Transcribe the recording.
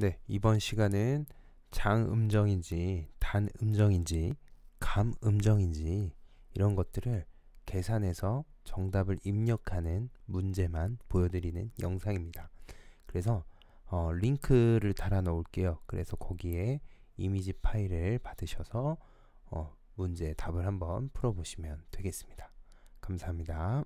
네, 이번 시간은 장음정인지 단음정인지 감음정인지 이런 것들을 계산해서 정답을 입력하는 문제만 보여드리는 영상입니다. 그래서 어, 링크를 달아 놓을게요. 그래서 거기에 이미지 파일을 받으셔서 어, 문제 답을 한번 풀어보시면 되겠습니다. 감사합니다.